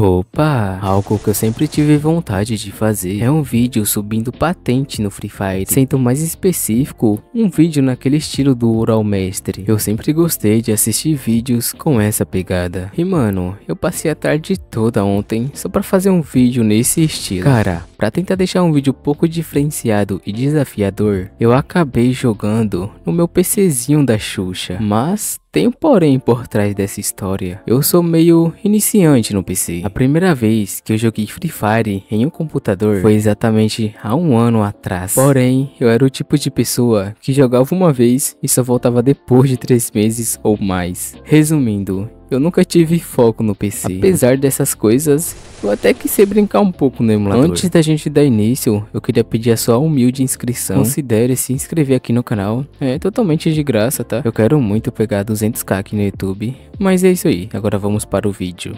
Opa! Algo que eu sempre tive vontade de fazer é um vídeo subindo patente no Free Fire. Sendo mais específico, um vídeo naquele estilo do Oral Mestre. Eu sempre gostei de assistir vídeos com essa pegada. E mano, eu passei a tarde toda ontem só pra fazer um vídeo nesse estilo. Cara, pra tentar deixar um vídeo pouco diferenciado e desafiador, eu acabei jogando no meu PCzinho da Xuxa. Mas tem um porém por trás dessa história. Eu sou meio iniciante no PC. A primeira vez que eu joguei Free Fire em um computador foi exatamente há um ano atrás. Porém, eu era o tipo de pessoa que jogava uma vez e só voltava depois de três meses ou mais. Resumindo, eu nunca tive foco no PC. Apesar dessas coisas, eu até que sei brincar um pouco no emulador. Antes da gente dar início, eu queria pedir a sua humilde inscrição. Considere se inscrever aqui no canal. É totalmente de graça, tá? Eu quero muito pegar 200k aqui no YouTube. Mas é isso aí, agora vamos para o vídeo.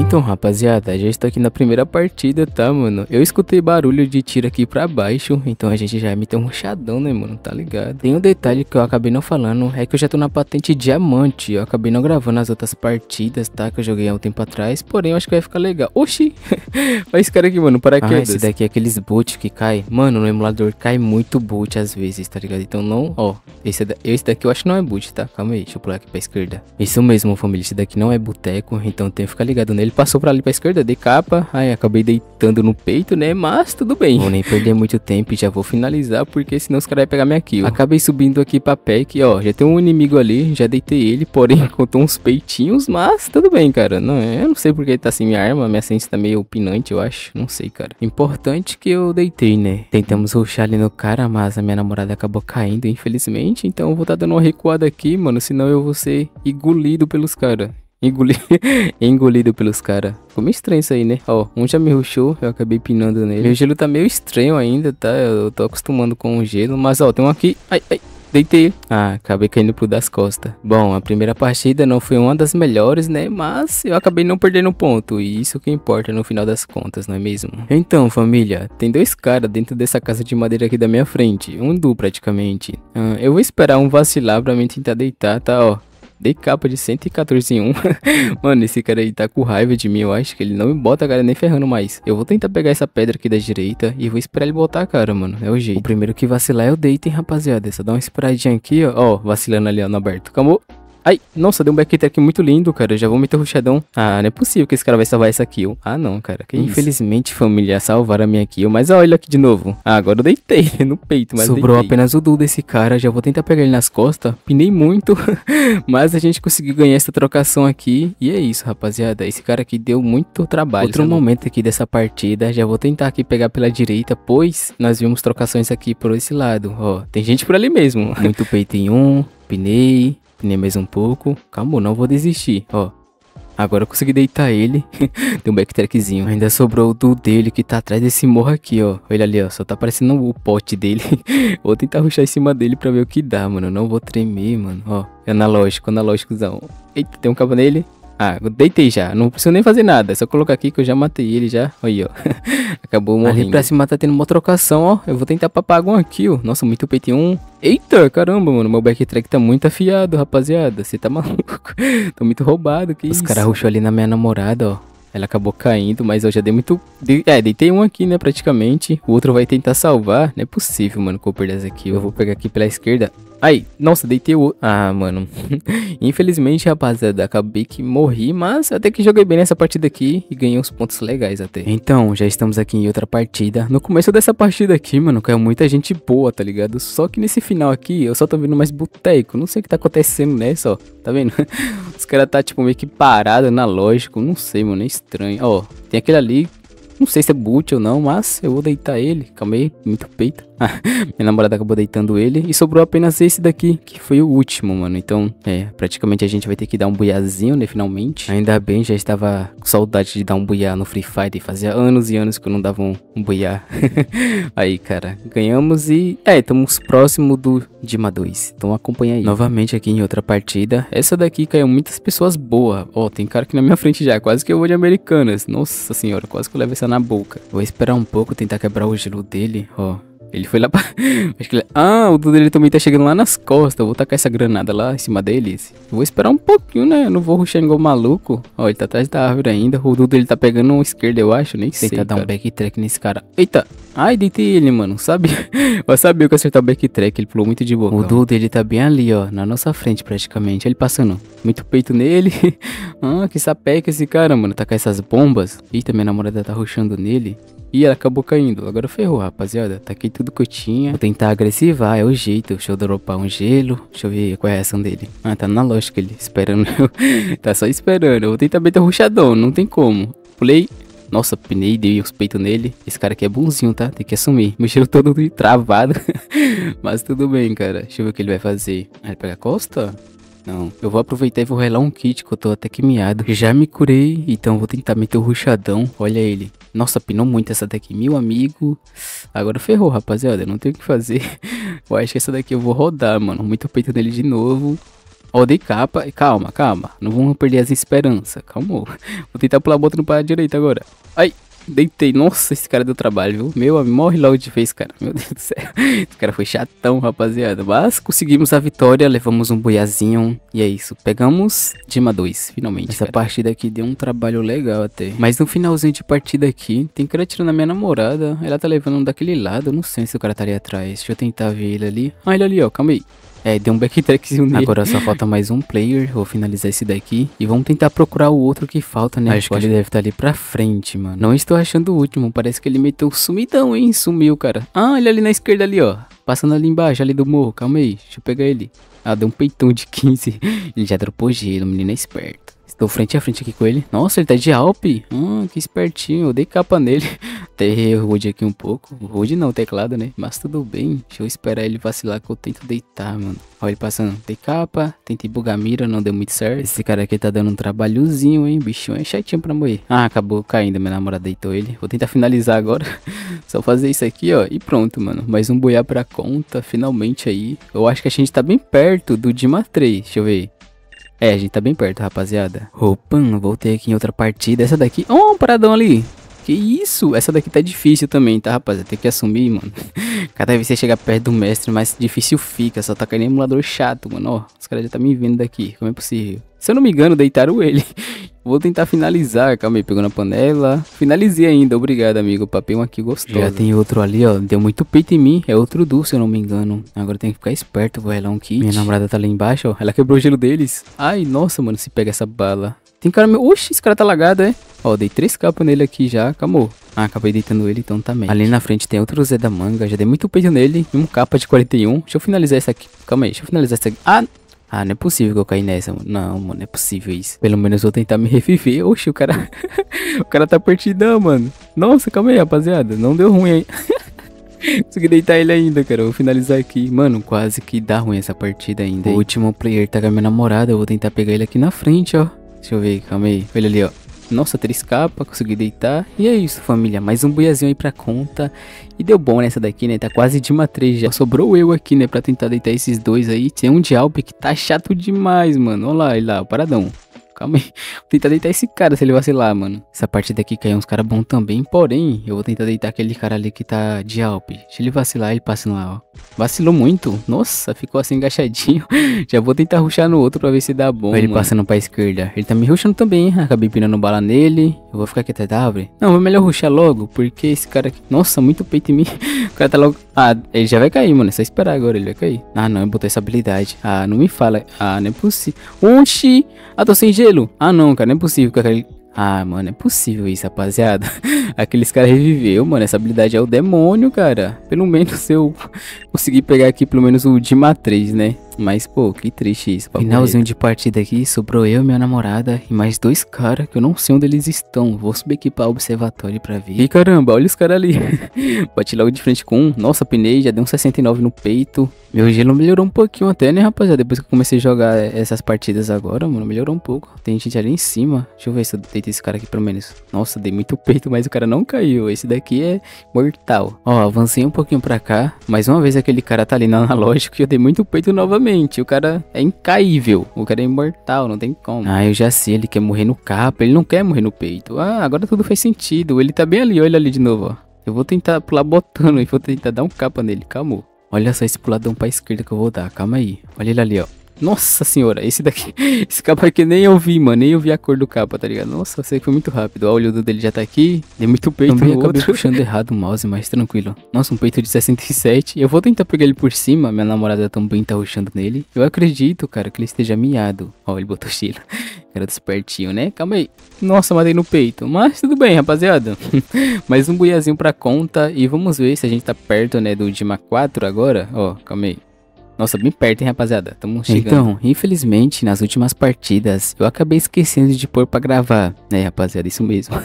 Então, rapaziada, já estou aqui na primeira partida, tá, mano? Eu escutei barulho de tiro aqui pra baixo, então a gente já meteu um ruchadão, né, mano? Tá ligado? Tem um detalhe que eu acabei não falando, é que eu já tô na patente diamante. Eu acabei não gravando as outras partidas, tá? Que eu joguei há um tempo atrás, porém eu acho que vai ficar legal. Oxi! Olha esse cara aqui, mano, paraquedas. Ah, esse daqui é aqueles boot que cai. Mano, no emulador cai muito boot às vezes, tá ligado? Então não, ó, esse, da... esse daqui eu acho que não é boot, tá? Calma aí, deixa eu pular aqui pra esquerda. Isso mesmo, família, esse daqui não é boteco, então tem que ficar ligado nele ele passou pra ali pra esquerda, de capa. Aí acabei deitando no peito, né? Mas tudo bem. Vou nem perder muito tempo e já vou finalizar, porque senão os caras vão pegar minha kill. Acabei subindo aqui pra pack, ó. Já tem um inimigo ali, já deitei ele, porém contou uns peitinhos, mas tudo bem, cara. Não, eu não sei porque ele tá sem minha arma, minha ciência tá meio opinante, eu acho. Não sei, cara. Importante que eu deitei, né? Tentamos ruxar ali no cara, mas a minha namorada acabou caindo, infelizmente. Então eu vou tá dando uma recuada aqui, mano. Senão eu vou ser engolido pelos caras. Engoli... engolido pelos caras. Ficou meio estranho isso aí, né? Ó, um já me rushou, eu acabei pinando nele. Meu gelo tá meio estranho ainda, tá? Eu tô acostumando com o gelo, mas ó, tem um aqui. Ai, ai. Deitei. Ah, acabei caindo pro das costas. Bom, a primeira partida não foi uma das melhores, né? Mas eu acabei não perdendo ponto. E isso que importa no final das contas, não é mesmo? Então, família, tem dois caras dentro dessa casa de madeira aqui da minha frente. Um duo, praticamente. Ah, eu vou esperar um vacilar pra mim tentar deitar, tá? Ó, Dei capa de 114 em 1. Mano, esse cara aí tá com raiva de mim. Eu acho que ele não me bota a cara nem ferrando mais. Eu vou tentar pegar essa pedra aqui da direita e vou esperar ele botar a cara, mano. É o jeito. O primeiro que vacilar é o deito, rapaziada. É só dá uma esperadinha aqui, ó. Ó, vacilando ali, ó, no aberto. Calmou? Ai, nossa, deu um back muito lindo, cara. Já vou meter o rushadão. Ah, não é possível que esse cara vai salvar essa kill. Ah, não, cara. Que infelizmente, família, salvaram a minha kill. Mas olha aqui de novo. Ah, agora eu deitei né, no peito, mas Sobrou deitei. apenas o duo desse cara. Já vou tentar pegar ele nas costas. Pinei muito, mas a gente conseguiu ganhar essa trocação aqui. E é isso, rapaziada. Esse cara aqui deu muito trabalho. Outro momento aqui dessa partida. Já vou tentar aqui pegar pela direita, pois nós vimos trocações aqui por esse lado. Ó, tem gente por ali mesmo. muito peito em um, pinei. Penei mais um pouco. Calma, não vou desistir, ó. Agora eu consegui deitar ele. Deu um backtrackzinho. Ainda sobrou o do dele que tá atrás desse morro aqui, ó. Olha ali, ó. Só tá aparecendo o pote dele. vou tentar ruxar em cima dele pra ver o que dá, mano. Não vou tremer, mano. Ó, é analógico, analógicozão. Eita, tem um cabo nele. Ah, deitei já. Não preciso nem fazer nada. É só colocar aqui que eu já matei ele já. Aí, ó. Acabou morrendo. Ali pra cima tá tendo uma trocação, ó. Eu vou tentar papar aqui, ó. Nossa, muito PT1. Um. Eita, caramba, mano. Meu backtrack tá muito afiado, rapaziada. Você tá maluco? Tô muito roubado, que Os isso? Os caras ruxou ali na minha namorada, ó. Ela acabou caindo, mas eu já dei muito... De... É, deitei um aqui, né, praticamente. O outro vai tentar salvar. Não é possível, mano, que eu perder essa aqui. Eu vou pegar aqui pela esquerda. Aí, nossa, deitei o. Ah, mano. Infelizmente, rapaziada, acabei que morri, mas até que joguei bem nessa partida aqui e ganhei uns pontos legais até. Então, já estamos aqui em outra partida. No começo dessa partida aqui, mano, caiu muita gente boa, tá ligado? Só que nesse final aqui, eu só tô vendo mais boteco. Não sei o que tá acontecendo, nessa, né, ó. Tá vendo? Os caras tá, tipo, meio que parado, analógico. Não sei, mano, é estranho. Ó, tem aquele ali. Não sei se é boot ou não, mas eu vou deitar ele. Calma aí, muito peito. minha namorada acabou deitando ele. E sobrou apenas esse daqui, que foi o último, mano. Então, é, praticamente a gente vai ter que dar um buiazinho, né, finalmente. Ainda bem, já estava com saudade de dar um buiá no Free Fire. Fazia anos e anos que eu não dava um, um buiá. aí, cara, ganhamos e... É, estamos próximo do Dima 2. Então acompanha aí. Novamente aqui em outra partida. Essa daqui caiu muitas pessoas boas. Ó, oh, tem cara aqui na minha frente já. Quase que eu vou de americanas. Nossa senhora, quase que eu levo essa na boca. Vou esperar um pouco, tentar quebrar o gelo dele. Ó, oh. Ele foi lá pra... Acho que ele... Ah, o Dudu ele também tá chegando lá nas costas. Eu vou tacar essa granada lá em cima deles. Vou esperar um pouquinho, né? Eu não vou rushar igual maluco. Ó, ele tá atrás da árvore ainda. O Dudu ele tá pegando um esquerdo, eu acho. Nem Tentar sei. Tenta dar cara. um backtrack nesse cara. Eita! Ai, deitei ele, mano. Sabe? eu sabia que eu acertar o backtrack. Ele pulou muito de boca. O Dudu ele tá bem ali, ó. Na nossa frente, praticamente. Ele passando muito peito nele. ah, que sapeca esse cara, mano. Tacar essas bombas. Eita, minha namorada tá rushando nele. E ela acabou caindo. Agora ferrou, rapaziada. Taquei tá tudo que eu tinha. Vou tentar agressivar, é o jeito. Deixa eu dropar um gelo. Deixa eu ver qual é a reação dele. Ah, tá na lógica ele. Esperando. tá só esperando. Eu vou tentar meter o ruxadão, não tem como. Pulei. Nossa, pinei, dei os peitos nele. Esse cara aqui é bonzinho, tá? Tem que assumir. Meu cheiro todo travado. Mas tudo bem, cara. Deixa eu ver o que ele vai fazer. Ah, ele pega a costa? Não. Eu vou aproveitar e vou relar um kit que eu tô até que miado. Já me curei, então vou tentar meter o ruxadão. Olha ele. Nossa, pinou muito essa daqui, meu amigo. Agora ferrou, rapaziada. Não tem o que fazer. eu acho que essa daqui eu vou rodar, mano. Muito peito nele de novo. Ó, dei capa. Calma, calma. Não vamos perder as esperanças. Calmou. Vou tentar pular a bota no para direito direita agora. Ai. Deitei. Nossa, esse cara deu trabalho, viu? Meu amigo, morre logo de vez, cara. Meu Deus do céu. Esse cara foi chatão, rapaziada. Mas conseguimos a vitória, levamos um boiazinho. E é isso. Pegamos Dima 2, finalmente. Essa cara. partida aqui deu um trabalho legal até. Mas no finalzinho de partida aqui, tem cara tirando a minha namorada. Ela tá levando um daquele lado. Eu não sei se o cara tá atrás. Deixa eu tentar ver ele ali. Ah, ele ali, ó. Calma aí. É, deu um backtrackzinho nele. Agora só falta mais um player, vou finalizar esse daqui. E vamos tentar procurar o outro que falta, né? Acho que ele deve estar tá ali pra frente, mano. Não estou achando o último, parece que ele meteu sumidão, hein? Sumiu, cara. Ah, ele ali na esquerda ali, ó. Passando ali embaixo, ali do morro. Calma aí, deixa eu pegar ele. Ah, deu um peitão de 15. ele já dropou gelo, menino é esperto. Estou frente a frente aqui com ele. Nossa, ele tá de Alp. Hum, que espertinho. Eu dei capa nele. Aterrei o Rude aqui um pouco. Rude não, teclado, né? Mas tudo bem. Deixa eu esperar ele vacilar que eu tento deitar, mano. Olha ele passando. Dei capa. Tentei bugar a mira, não deu muito certo. Esse cara aqui tá dando um trabalhozinho, hein? Bichão é chatinho pra morrer. Ah, acabou caindo. Minha namorada deitou ele. Vou tentar finalizar agora. Só fazer isso aqui, ó. E pronto, mano. Mais um boiar pra conta. Finalmente aí. Eu acho que a gente tá bem perto do Dima 3. Deixa eu ver. É, a gente tá bem perto, rapaziada. Opa, voltei aqui em outra partida. Essa daqui... Oh, um paradão ali. Que isso? Essa daqui tá difícil também, tá, rapaziada? Tem que assumir, mano. Cada vez você chega perto do mestre, mais difícil fica. Só tá caindo emulador chato, mano. Ó, os caras já tá me vendo daqui. Como é possível? Se eu não me engano, deitaram ele. Vou tentar finalizar. Calma aí, pegou na panela. Finalizei ainda, obrigado, amigo. Papei um aqui gostoso. Já tem outro ali, ó. Deu muito peito em mim. É outro do, se eu não me engano. Agora tem que ficar esperto, vou relar um kit. Minha namorada tá lá embaixo, ó. Ela quebrou o gelo deles. Ai, nossa, mano, se pega essa bala. Tem cara... Oxi, esse cara tá lagado, é? Ó, dei três capas nele aqui já, acabou. Ah, acabei deitando ele, então também. Tá ali na frente tem outro Zé da Manga, já dei muito peito nele e um capa de 41. Deixa eu finalizar essa aqui. Calma aí, deixa eu finalizar essa aqui. Ah, ah, não é possível que eu caí nessa, mano. Não, mano, não é possível isso. Pelo menos vou tentar me reviver. Oxi, o cara... o cara tá partidão, mano. Nossa, calma aí, rapaziada. Não deu ruim hein. Consegui deitar ele ainda, cara. Vou finalizar aqui. Mano, quase que dá ruim essa partida ainda. Hein? O último player tá com a minha namorada. Eu vou tentar pegar ele aqui na frente, ó. Deixa eu ver, calma aí. Olha ali, ó. Nossa, três capas, consegui deitar. E é isso, família. Mais um boiazinho aí pra conta. E deu bom nessa daqui, né? Tá quase de uma 3 já. Sobrou eu aqui, né? Pra tentar deitar esses dois aí. Tem um de Alpe que tá chato demais, mano. Olha lá, olha lá, paradão calma aí. Vou tentar deitar esse cara se ele vacilar, mano. Essa parte daqui caiu uns caras bons também. Porém, eu vou tentar deitar aquele cara ali que tá de Alp. Se ele vacilar, ele passa no lá, ó. Vacilou muito. Nossa, ficou assim agachadinho. Já vou tentar ruxar no outro pra ver se dá bom. Ele mano. passando pra esquerda. Ele tá me ruxando também, hein? Acabei pirando bala nele. Eu vou ficar aqui até da árvore. Não, é melhor ruxar logo, porque esse cara aqui... Nossa, muito peito em mim. O cara tá logo... Ah, ele já vai cair, mano. É só esperar agora, ele vai cair. Ah, não, eu botei essa habilidade. Ah, não me fala. Ah, não é possível. Oxi! Ah, tô sem jeito. Ah, não, cara, não é possível. Cara. Ah, mano, é possível isso, rapaziada. Aqueles caras reviveu, mano. Essa habilidade é o demônio, cara. Pelo menos eu consegui pegar aqui pelo menos o de matriz, né? Mas, pô, que triste isso. Finalzinho de partida aqui, sobrou eu, minha namorada e mais dois caras que eu não sei onde eles estão. Vou subir aqui pra observatório pra ver. E caramba, olha os caras ali. Bati logo de frente com um. Nossa, pinei, já deu um 69 no peito. Meu gelo melhorou um pouquinho até, né, rapaziada? Depois que eu comecei a jogar essas partidas agora, mano, melhorou um pouco. Tem gente ali em cima. Deixa eu ver se eu deito esse cara aqui pelo menos. Nossa, dei muito peito, mas o cara cara não caiu. Esse daqui é mortal. Ó, avancei um pouquinho pra cá. Mais uma vez aquele cara tá ali no analógico e eu dei muito peito novamente. O cara é incaível. O cara é imortal, não tem como. Ah, eu já sei. Ele quer morrer no capa. Ele não quer morrer no peito. Ah, agora tudo faz sentido. Ele tá bem ali. Olha ele ali de novo, ó. Eu vou tentar pular botando e vou tentar dar um capa nele. Calma. Olha só esse puladão pra esquerda que eu vou dar. Calma aí. Olha ele ali, ó. Nossa senhora, esse daqui. Esse capa aqui nem eu vi, mano. Nem eu vi a cor do capa, tá ligado? Nossa, você que foi muito rápido. Ó, o olho dele já tá aqui. Dei muito peito. Também acabei outro. puxando errado o mouse, mas tranquilo. Nossa, um peito de 67. Eu vou tentar pegar ele por cima. Minha namorada também tá ruxando nele. Eu acredito, cara, que ele esteja miado. Ó, ele botou Sheila. Era despertinho, né? Calma aí. Nossa, matei no peito. Mas tudo bem, rapaziada. Mais um buiazinho pra conta. E vamos ver se a gente tá perto, né, do Dima 4 agora. Ó, calma aí. Nossa, bem perto, hein, rapaziada? Tamo chegando. Então, infelizmente, nas últimas partidas, eu acabei esquecendo de pôr pra gravar. É, rapaziada, isso mesmo.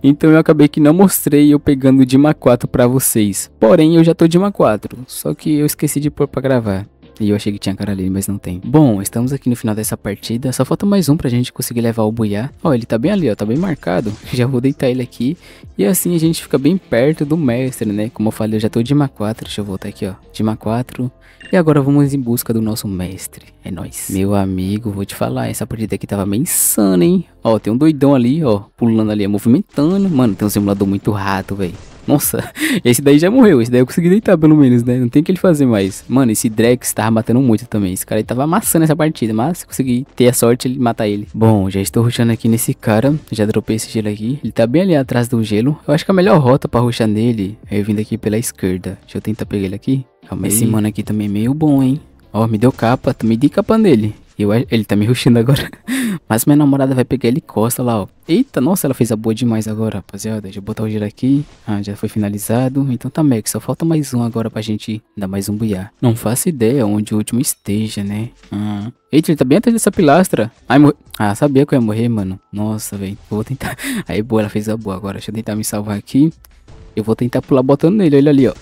então eu acabei que não mostrei eu pegando o Dima 4 pra vocês. Porém, eu já tô Dima 4, só que eu esqueci de pôr pra gravar. E eu achei que tinha Caroline, mas não tem. Bom, estamos aqui no final dessa partida. Só falta mais um pra gente conseguir levar o Buiá. Ó, ele tá bem ali, ó. Tá bem marcado. Já vou deitar ele aqui. E assim a gente fica bem perto do mestre, né? Como eu falei, eu já tô de ma 4. Deixa eu voltar aqui, ó. De ma 4. E agora vamos em busca do nosso mestre. É nóis. Meu amigo, vou te falar. Essa partida aqui tava bem insana, hein? Ó, tem um doidão ali, ó. Pulando ali, movimentando. Mano, tem um simulador muito rato, velho. Nossa, esse daí já morreu. Esse daí eu consegui deitar, pelo menos, né? Não tem o que ele fazer mais. Mano, esse Drex tava matando muito também. Esse cara tava amassando essa partida, mas consegui ter a sorte de matar ele. Bom, já estou rushando aqui nesse cara. Já dropei esse gelo aqui. Ele tá bem ali atrás do gelo. Eu acho que é a melhor rota pra rushar nele é eu vindo aqui pela esquerda. Deixa eu tentar pegar ele aqui. Calma esse aí. mano aqui também é meio bom, hein? Ó, me deu capa. Também dei capa nele. Eu, ele tá me ruxando agora. Mas minha namorada vai pegar ele e costa lá, ó. Eita, nossa, ela fez a boa demais agora, rapaziada. Deixa eu botar o giro aqui. Ah, já foi finalizado. Então tá, Mac. só falta mais um agora pra gente dar mais um buiar. Não faço ideia onde o último esteja, né? Ah. Eita, ele tá bem atrás dessa pilastra. Ai, Ah, sabia que eu ia morrer, mano. Nossa, velho. Vou tentar... Aí, boa, ela fez a boa agora. Deixa eu tentar me salvar aqui. Eu vou tentar pular botando nele, olha ali, ó.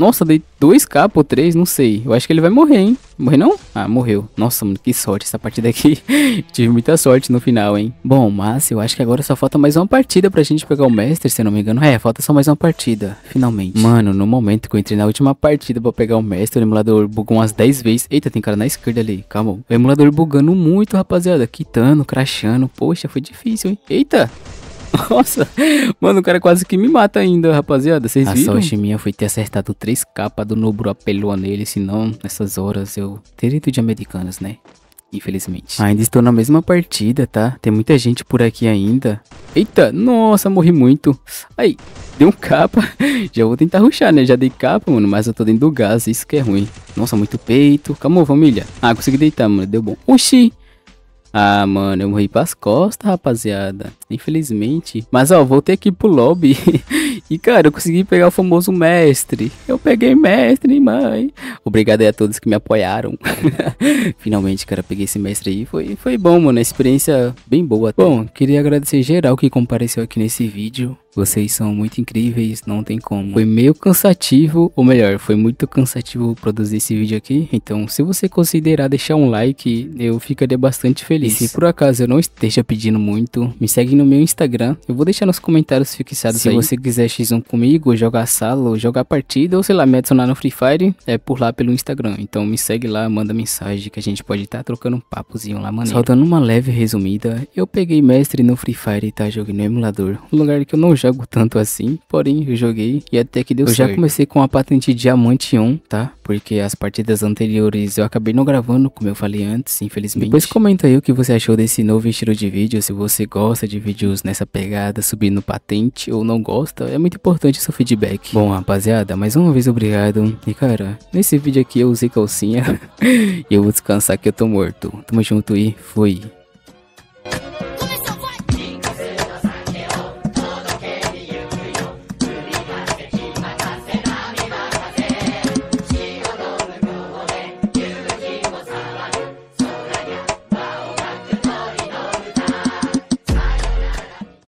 Nossa, dei 2k por 3, não sei. Eu acho que ele vai morrer, hein? Morrer não? Ah, morreu. Nossa, mano, que sorte essa partida aqui. Tive muita sorte no final, hein? Bom, mas eu acho que agora só falta mais uma partida pra gente pegar o mestre, se eu não me engano. É, falta só mais uma partida, finalmente. Mano, no momento que eu entrei na última partida pra pegar o mestre, o emulador bugou umas 10 vezes. Eita, tem cara na esquerda ali, calma. O emulador bugando muito, rapaziada. Quitando, crachando. Poxa, foi difícil, hein? Eita! Nossa, mano, o cara quase que me mata ainda, rapaziada. Vocês viram? A sorte minha foi ter acertado três capas do Nobru apelou nele, senão nessas horas eu teria ido de americanas, né? Infelizmente. Ainda estou na mesma partida, tá? Tem muita gente por aqui ainda. Eita, nossa, morri muito. Aí, deu um capa. Já vou tentar ruxar, né? Já dei capa, mano, mas eu tô dentro do gás, isso que é ruim. Nossa, muito peito. Calma, família. Ah, consegui deitar, mano, deu bom. Oxi, ah, mano, eu morri pras costas, rapaziada. Infelizmente. Mas, ó, voltei aqui pro lobby. e, cara, eu consegui pegar o famoso mestre. Eu peguei mestre, mãe. Obrigado aí a todos que me apoiaram. Finalmente, cara, peguei esse mestre aí. Foi, foi bom, mano. Experiência bem boa. Bom, queria agradecer geral que compareceu aqui nesse vídeo. Vocês são muito incríveis, não tem como. Foi meio cansativo, ou melhor, foi muito cansativo produzir esse vídeo aqui. Então, se você considerar deixar um like, eu ficaria bastante feliz. E se por acaso eu não esteja pedindo muito, me segue no meu Instagram. Eu vou deixar nos comentários fixados se aí. você quiser x1 comigo, jogar sala, ou jogar partida, ou sei lá, me adicionar no Free Fire, é por lá pelo Instagram. Então, me segue lá, manda mensagem que a gente pode estar tá trocando um papozinho lá, mano. Só dando uma leve resumida, eu peguei mestre no Free Fire e tá jogando no emulador. Um lugar que eu não jogo tanto assim, porém eu joguei e até que deu eu certo. Eu já comecei com a patente Diamante 1, tá? Porque as partidas anteriores eu acabei não gravando, como eu falei antes, infelizmente. Depois comenta aí o que você achou desse novo estilo de vídeo, se você gosta de vídeos nessa pegada, subindo patente ou não gosta, é muito importante o seu feedback. Bom, rapaziada, mais uma vez obrigado. E cara, nesse vídeo aqui eu usei calcinha e eu vou descansar que eu tô morto. Tamo junto e fui.